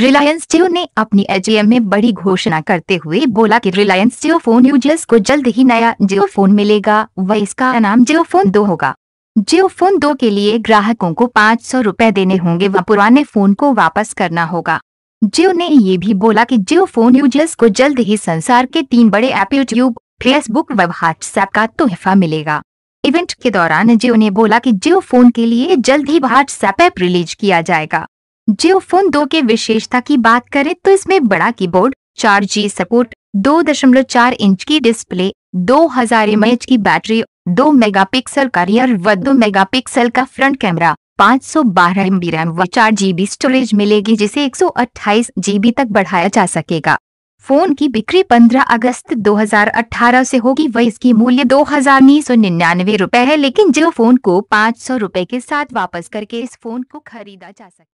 रिलायंस जियो ने अपनी एजीएम में बड़ी घोषणा करते हुए बोला कि रिलायंस जियो फोन यूजर्स को जल्द ही नया जियो फोन मिलेगा व इसका नाम जियो फोन दो होगा जियो फोन दो के लिए ग्राहकों को पाँच सौ रूपए देने होंगे व पुराने फोन को वापस करना होगा जियो ने ये भी बोला कि जियो फोन यूजर्स को जल्द ही संसार के तीन बड़े ऐप यूट्यूब फेसबुक व व्हाट्सएप का तोहफा मिलेगा इवेंट के दौरान जियो ने बोला कि जियो फोन के लिए जल्द ही व्हाट्सएप ऐप रिलीज किया जाएगा जियो फोन दो के विशेषता की बात करें तो इसमें बड़ा कीबोर्ड चार जी सपोर्ट दो दशमलव चार इंच की डिस्प्ले दो हजार एम एच की बैटरी दो मेगापिक्सल का रियर व दो मेगापिक्सल का फ्रंट कैमरा पाँच सौ बारह एम बी रैम व चार जीबी स्टोरेज मिलेगी जिसे एक सौ अट्ठाईस जीबी तक बढ़ाया जा सकेगा फोन की बिक्री 15 अगस्त 2018 से होगी वह इसकी मूल्य दो हजार उन्नीस सौ निन्यानवे रूपए है लेकिन जियो फोन को पाँच सौ रूपए के साथ वापस करके इस फोन को खरीदा जा सके